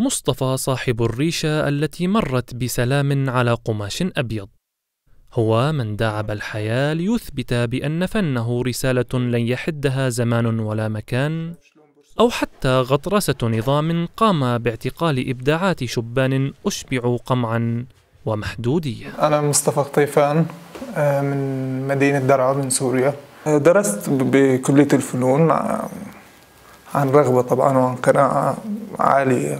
مصطفى صاحب الريشة التي مرت بسلام على قماش أبيض هو من داعب الحياة ليثبت بأن فنه رسالة لن يحدها زمان ولا مكان أو حتى غطرسة نظام قام باعتقال إبداعات شبان أشبعوا قمعا ومحدودية أنا مصطفى قطيفان آه، من مدينة درعا من سوريا آه، درست بكلية الفنون آه، عن رغبة طبعا وعن قناعة عالية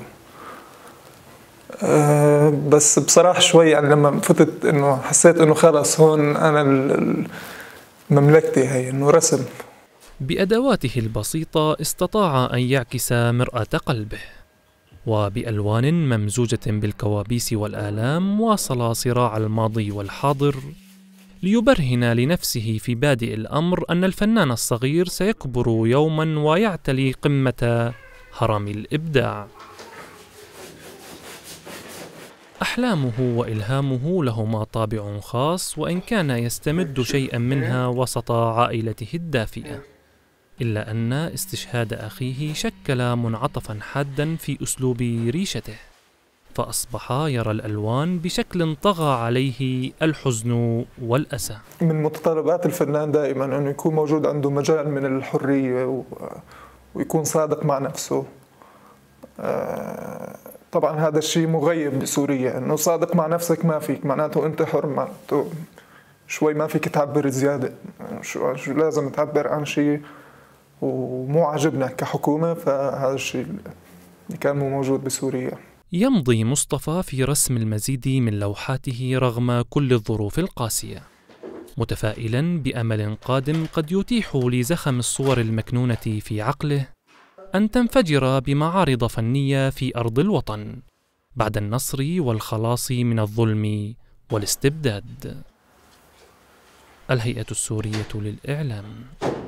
آه، بس بصراحة شوي يعني لما فتت انه حسيت انه خلص هون انا مملكتي هي انه رسم بأدواته البسيطة استطاع أن يعكس مرآة قلبه وبألوان ممزوجة بالكوابيس والآلام واصل صراع الماضي والحاضر ليبرهن لنفسه في بادئ الأمر أن الفنان الصغير سيكبر يوما ويعتلي قمة هرم الإبداع أحلامه وإلهامه لهما طابع خاص وإن كان يستمد شيئا منها وسط عائلته الدافئة إلا أن استشهاد أخيه شكل منعطفا حادا في أسلوب ريشته فأصبح يرى الألوان بشكل طغى عليه الحزن والأسى من متطلبات الفنان دائما أنه يكون موجود عنده مجال من الحرية ويكون صادق مع نفسه آه، طبعا هذا الشيء مغيب بسوريا انه صادق مع نفسك ما فيك معناته انت حر معناته شوي ما فيك تعبر زياده شو لازم تعبر عن شيء ومو عاجبنا كحكومه فهذا الشيء اللي كان موجود بسوريا يمضي مصطفى في رسم المزيد من لوحاته رغم كل الظروف القاسيه متفائلا بامل قادم قد يتيح لزخم الصور المكنونه في عقله أن تنفجر بمعارض فنية في أرض الوطن بعد النصر والخلاص من الظلم والاستبداد الهيئة السورية للإعلام